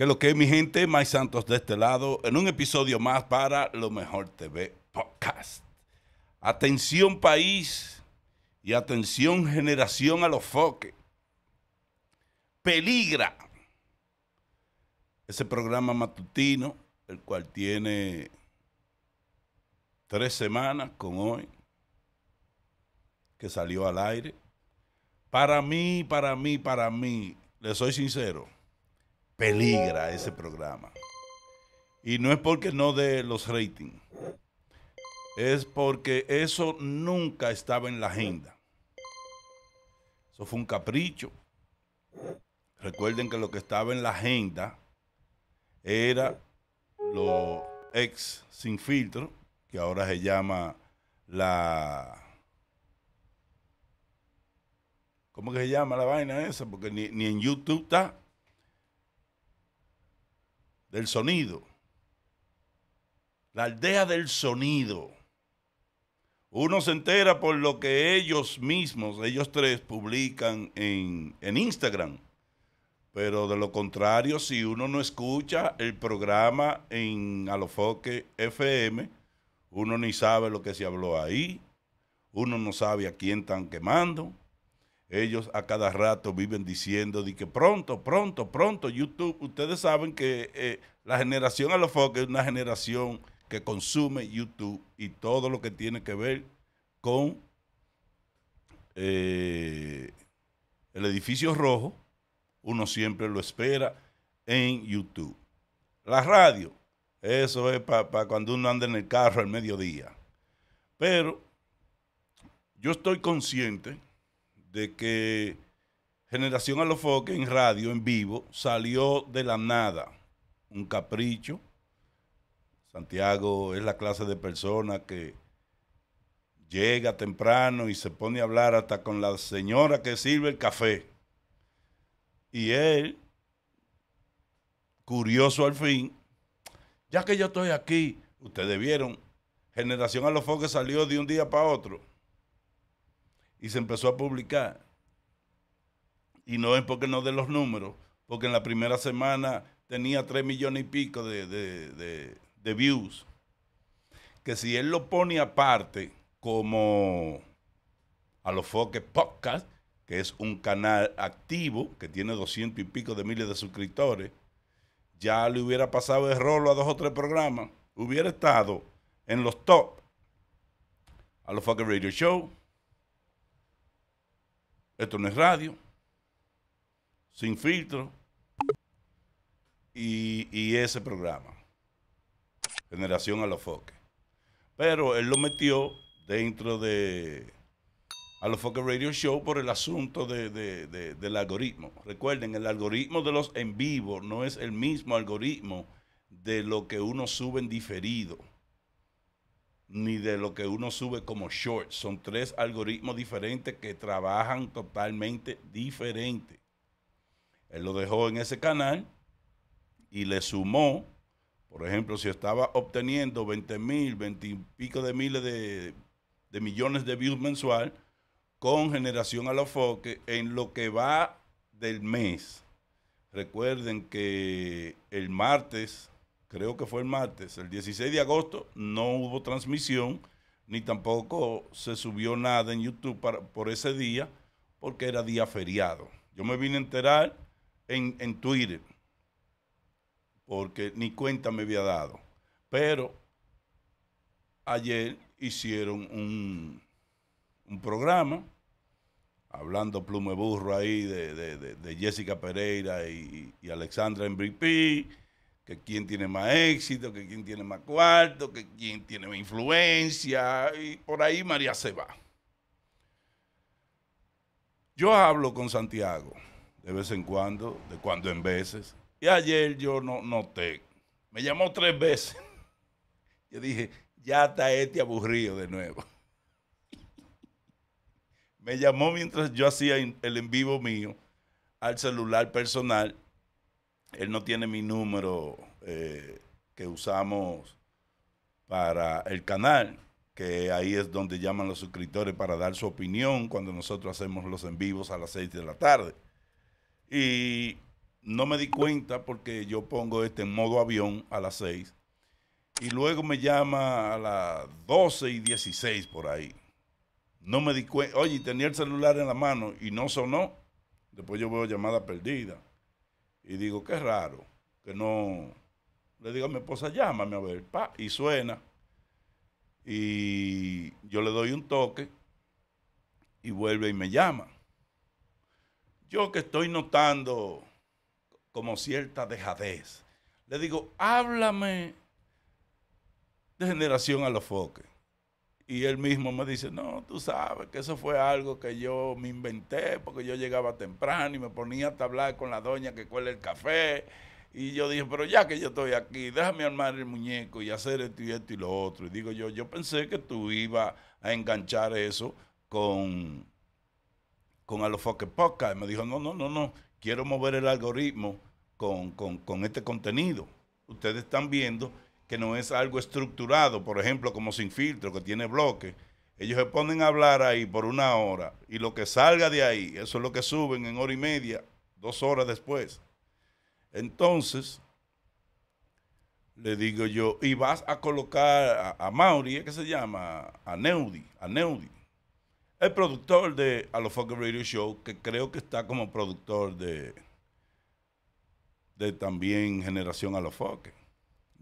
Que lo que es mi gente, más Santos de este lado, en un episodio más para Lo Mejor TV Podcast. Atención país y atención generación a los foques. Peligra ese programa matutino, el cual tiene tres semanas con hoy, que salió al aire. Para mí, para mí, para mí, le soy sincero peligra ese programa. Y no es porque no de los ratings, es porque eso nunca estaba en la agenda. Eso fue un capricho. Recuerden que lo que estaba en la agenda era lo ex sin filtro, que ahora se llama la... ¿Cómo que se llama la vaina esa? Porque ni, ni en YouTube está del sonido. La aldea del sonido. Uno se entera por lo que ellos mismos, ellos tres, publican en, Instagram. Pero de lo contrario, si uno no escucha el programa en Alofoque FM, uno ni sabe lo que se habló ahí, uno no sabe a quién están quemando, ellos a cada rato viven diciendo de que pronto, pronto, pronto, YouTube, ustedes saben que eh, la generación a los foco es una generación que consume YouTube y todo lo que tiene que ver con eh, el edificio rojo, uno siempre lo espera en YouTube. La radio, eso es para cuando uno anda en el carro al mediodía. Pero yo estoy consciente de que Generación a los Foques en radio, en vivo, salió de la nada. Un capricho. Santiago es la clase de persona que llega temprano y se pone a hablar hasta con la señora que sirve el café. Y él, curioso al fin, ya que yo estoy aquí, ustedes vieron, Generación a los Foques salió de un día para otro y se empezó a publicar. Y no es porque no de los números, porque en la primera semana tenía tres millones y pico de, views. Que si él lo pone aparte, como a los Foques Podcast, que es un canal activo que tiene doscientos y pico de miles de suscriptores, ya le hubiera pasado el rolo a dos o tres programas, hubiera estado en los top a los Foques Radio Show esto no es radio, sin filtro y, ese programa, Generación a los Foques. Pero él lo metió dentro de a los Foques Radio Show por el asunto del algoritmo. Recuerden, el algoritmo de los en vivo no es el mismo algoritmo de lo que uno sube en diferido ni de lo que uno sube como short. Son tres algoritmos diferentes que trabajan totalmente diferente. Él lo dejó en ese canal y le sumó, por ejemplo, si estaba obteniendo 20 mil, 20 y pico de miles de, millones de views mensual, con generación a los foques, en lo que va del mes. Recuerden que el martes creo que fue el martes, el 16 de agosto, no hubo transmisión, ni tampoco se subió nada en YouTube por ese día, porque era día feriado. Yo me vine a enterar en, Twitter, porque ni cuenta me había dado. Pero ayer hicieron un, programa hablando plume burro ahí de, Jessica Pereira y, y Alexandra Embripi, que quién tiene más éxito, que quién tiene más cuarto, que quién tiene más influencia, y por ahí María se va. Yo hablo con Santiago de vez en cuando, de cuando en veces, y ayer yo no noté, me llamó tres veces. Yo dije, ya está este aburrido de nuevo. me llamó mientras yo hacía el en vivo mío al celular personal él no tiene mi número eh, que usamos para el canal, que ahí es donde llaman los suscriptores para dar su opinión cuando nosotros hacemos los en vivos a las 6 de la tarde. Y no me di cuenta porque yo pongo este en modo avión a las 6 y luego me llama a las 12 y 16 por ahí. No me di cuenta, oye, tenía el celular en la mano y no sonó. Después yo veo llamada perdida. Y digo, qué raro, que no... Le digo a mi esposa, llámame a ver, pa, y suena. Y yo le doy un toque y vuelve y me llama. Yo que estoy notando como cierta dejadez, le digo, háblame de generación a los foques. Y él mismo me dice, no, tú sabes que eso fue algo que yo me inventé porque yo llegaba temprano y me ponía a hablar con la doña que cuela el café. Y yo dije, pero ya que yo estoy aquí, déjame armar el muñeco y hacer esto y esto y lo otro. Y digo yo, yo pensé que tú ibas a enganchar eso con, con a los Podcast. Y me dijo, no, no, no, no, quiero mover el algoritmo con, con este contenido. Ustedes están viendo que no es algo estructurado, por ejemplo, como sin filtro, que tiene bloques. Ellos se ponen a hablar ahí por una hora y lo que salga de ahí, eso es lo que suben en hora y media, dos horas después. Entonces, le digo yo, y vas a colocar a, Mauri, ¿eh? que se llama? A Neudi, a Neudi. El productor de A Los Radio Show, que creo que está como productor de, de también Generación A Los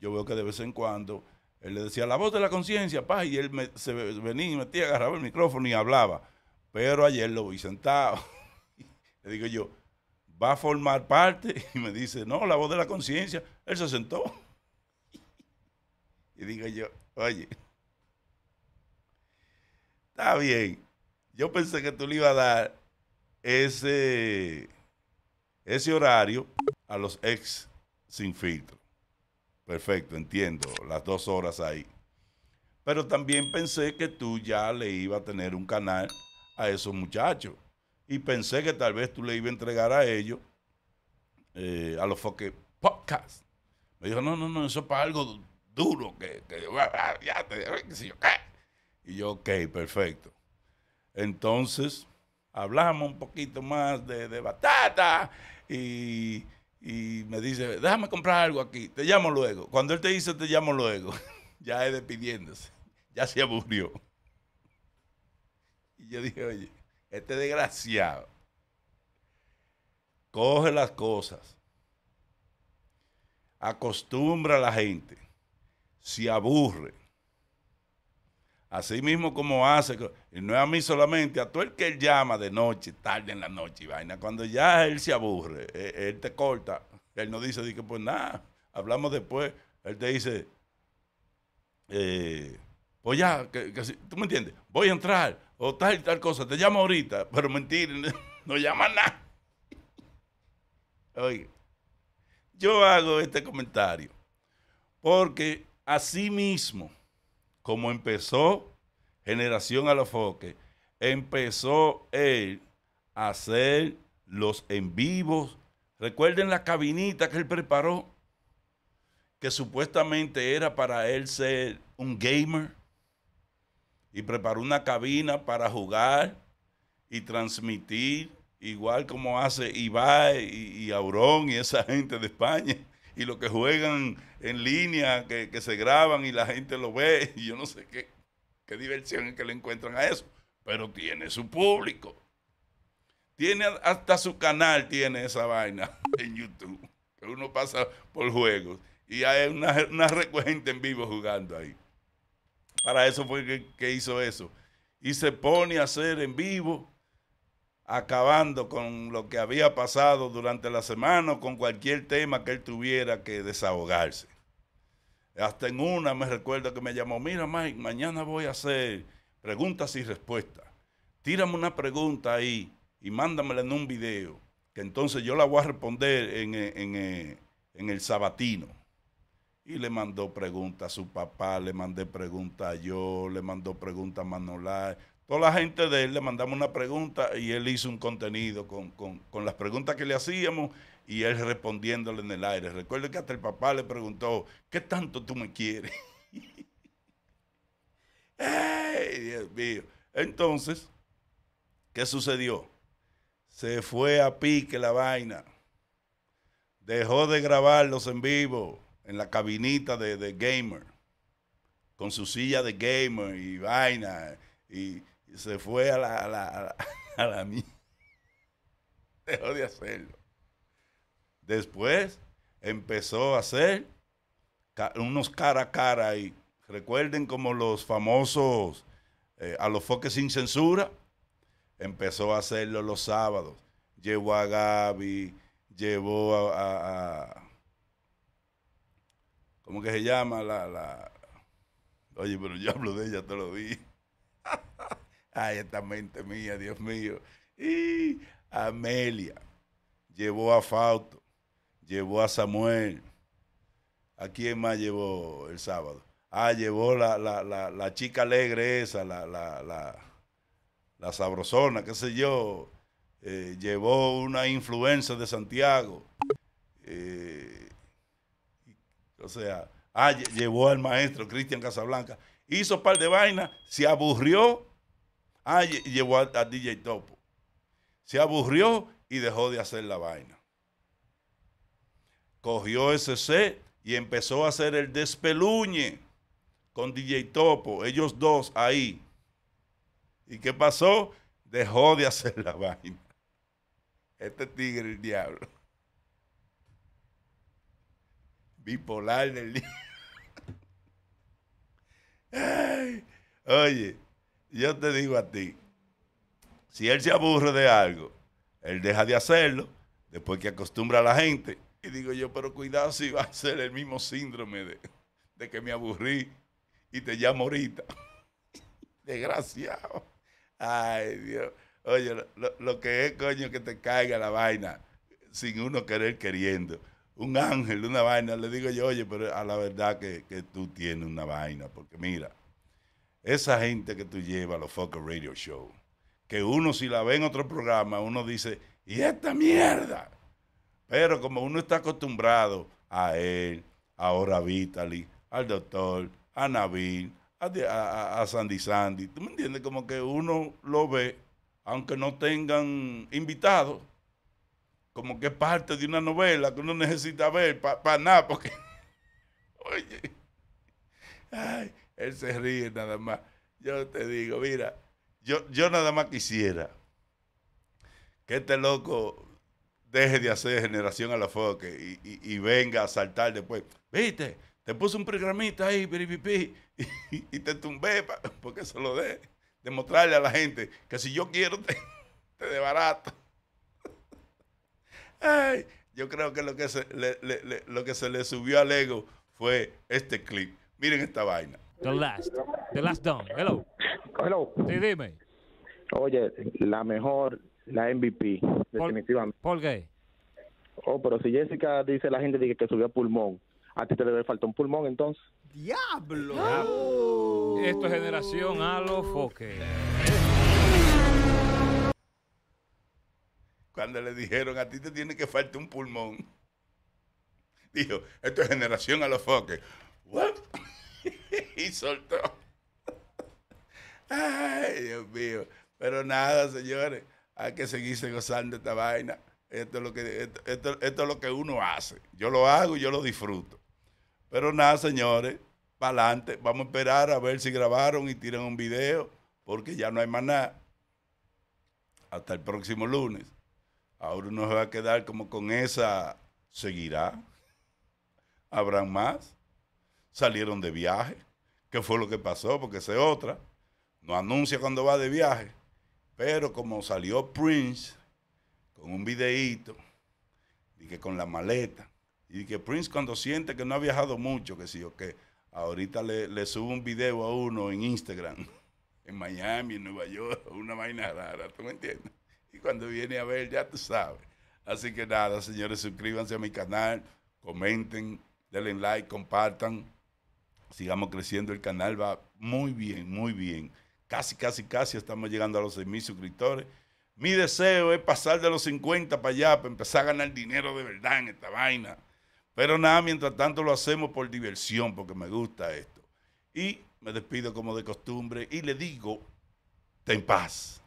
yo veo que de vez en cuando él le decía la voz de la conciencia, pa, y él se venía y metía, agarraba el micrófono y hablaba. Pero ayer lo vi sentado. le digo yo, ¿va a formar parte? Y me dice, no, la voz de la conciencia. Él se sentó. y digo yo, oye, está bien. Yo pensé que tú le ibas a dar ese, ese horario a los ex sin filtro. Perfecto, entiendo. Las dos horas ahí. Pero también pensé que tú ya le ibas a tener un canal a esos muchachos. Y pensé que tal vez tú le ibas a entregar a ellos, eh, a los foques podcasts. Me dijo, no, no, no, eso es para algo duro. Que, Y yo, ok, perfecto. Entonces, hablamos un poquito más de, de batata y y me dice, déjame comprar algo aquí, te llamo luego. Cuando él te dice, te llamo luego, ya es despidiéndose, ya se aburrió. Y yo dije, oye, este desgraciado coge las cosas, acostumbra a la gente, se aburre Así mismo como hace, y no es a mí solamente, a todo el que él llama de noche, tarde en la noche vaina, cuando ya él se aburre, e, él, te corta, él no dice, que pues nada, hablamos después, él te dice, eh, pues ya, que, tú me entiendes, voy a entrar, o tal y tal cosa, te llamo ahorita, pero mentir, no llama nada. Oye, yo hago este comentario porque así mismo, como empezó Generación Alofoque, empezó él a hacer los en vivos. Recuerden la cabinita que él preparó, que supuestamente era para él ser un gamer. Y preparó una cabina para jugar y transmitir, igual como hace Ibai y, y Aurón y esa gente de España y los que juegan en línea, que, se graban y la gente lo ve, y yo no sé qué, qué diversión es que le encuentran a eso, pero tiene su público. Tiene hasta su canal, tiene esa vaina en YouTube, que uno pasa por juegos y hay una, una en vivo jugando ahí. Para eso fue que hizo eso. Y se pone a hacer en vivo acabando con lo que había pasado durante la semana o con cualquier tema que él tuviera que desahogarse. Hasta en una me recuerdo que me llamó, mira Mike, mañana voy a hacer preguntas y respuestas. Tírame una pregunta ahí y mándamela en un video, que entonces yo la voy a responder en, eh, eh, el sabatino. Y le mandó preguntas a su papá, le mandé preguntas a yo, le mandó preguntas a Manolá. Toda la gente de él le mandamos una pregunta y él hizo un contenido con, las preguntas que le hacíamos y él respondiéndole en el aire. Recuerdo que hasta el papá le preguntó, ¿qué tanto tú me quieres? ¡Ey, Dios mío! Entonces, ¿qué sucedió? Se fue a pique la vaina. Dejó de grabarlos en vivo en la cabinita de, de gamer, con su silla de gamer y vaina. Y se fue a la, a la, a la, Dejó de hacerlo. Después empezó a hacer unos cara a cara y recuerden como los famosos eh, a los foques sin censura. Empezó a hacerlo los sábados. Llevó a Gaby, llevó a, a ¿cómo que se llama? La, Oye, pero yo hablo de ella te lo vi Ay, esta mente mía, Dios mío. Y Amelia llevó a Fausto, llevó a Samuel. ¿A quién más llevó el sábado? Ah, llevó la, la, chica alegre esa, la, sabrosona, qué sé yo. Eh, llevó una influencia de Santiago. Eh, o sea, ah, llevó al maestro Cristian Casablanca. Hizo par de vainas, se aburrió Ah, llevó a, DJ Topo. Se aburrió y dejó de hacer la vaina. Cogió ese set y empezó a hacer el despeluñe con DJ Topo, ellos dos ahí. ¿Y qué pasó? Dejó de hacer la vaina. Este tigre, el diablo. Bipolar del día. Oye, yo te digo a ti, si él se aburre de algo, él deja de hacerlo, después que acostumbra a la gente. Y digo yo, pero cuidado si va a ser el mismo síndrome de, de que me aburrí y te llamo ahorita. Desgraciado. Ay, Dios. Oye, lo, que es, coño, que te caiga la vaina sin uno querer queriendo. Un ángel, una vaina, le digo yo, oye, pero a la verdad que, que tú tienes una vaina, porque mira, esa gente que tú llevas a los Fucker Radio Show, que uno si la ve en otro programa, uno dice, ¿y esta mierda? Pero como uno está acostumbrado a él, ahora a Vitaly, al doctor, a Nabil, a, Sandy Sandy. ¿Tú me entiendes? Como que uno lo ve, aunque no tengan invitados, como que es parte de una novela que uno necesita ver para nada, porque, oye, él se ríe nada más. Yo te digo, mira, yo, yo nada más quisiera que este loco deje de hacer generación a la foca y, venga a saltar después. ¿Viste? Te puse un programita ahí, piripipi, y, te tumbé, porque se lo De, demostrarle a la gente que si yo quiero, te, te barato. yo creo que lo que, lo que se le subió al ego fue este clip. Miren esta vaina. The Last. The Last Down. Hello. Hello. Sí, dime. Oye, la mejor, la MVP, definitivamente. ¿Por qué? Oh, pero si Jessica dice la gente dice que subió pulmón, a ti te debe faltar un pulmón entonces. ¡Diablo! Esto es generación a los foques. Cuando le dijeron a ti te tiene que faltar un pulmón, dijo, esto es generación a los foques. ¿What? y soltó. Ay, Dios mío. Pero nada, señores, hay que seguirse gozando de esta vaina. Esto es lo que, esto, es lo que uno hace. Yo lo hago y yo lo disfruto. Pero nada, señores, para adelante. Vamos a esperar a ver si grabaron y tiran un video, porque ya no hay más nada. Hasta el próximo lunes. Ahora uno se va a quedar como con esa. ¿Seguirá? ¿Habrán más? ¿Salieron de viaje? qué fue lo que pasó, porque esa es otra. No anuncia cuando va de viaje, pero como salió Prince con un videíto, y que con la maleta, y que Prince cuando siente que no ha viajado mucho, que sí o que ahorita le, le subo un video a uno en Instagram, en Miami, en Nueva York, una vaina rara, ¿tú me entiendes? Y cuando viene a ver, ya tú sabes. Así que nada, señores, suscríbanse a mi canal, comenten, denle like, compartan sigamos creciendo. El canal va muy bien, muy bien. Casi, casi, casi estamos llegando a los 6 suscriptores. Mi deseo es pasar de los 50 para allá, para empezar a ganar dinero de verdad en esta vaina. Pero nada, mientras tanto lo hacemos por diversión, porque me gusta esto. Y me despido como de costumbre y le digo, ten paz.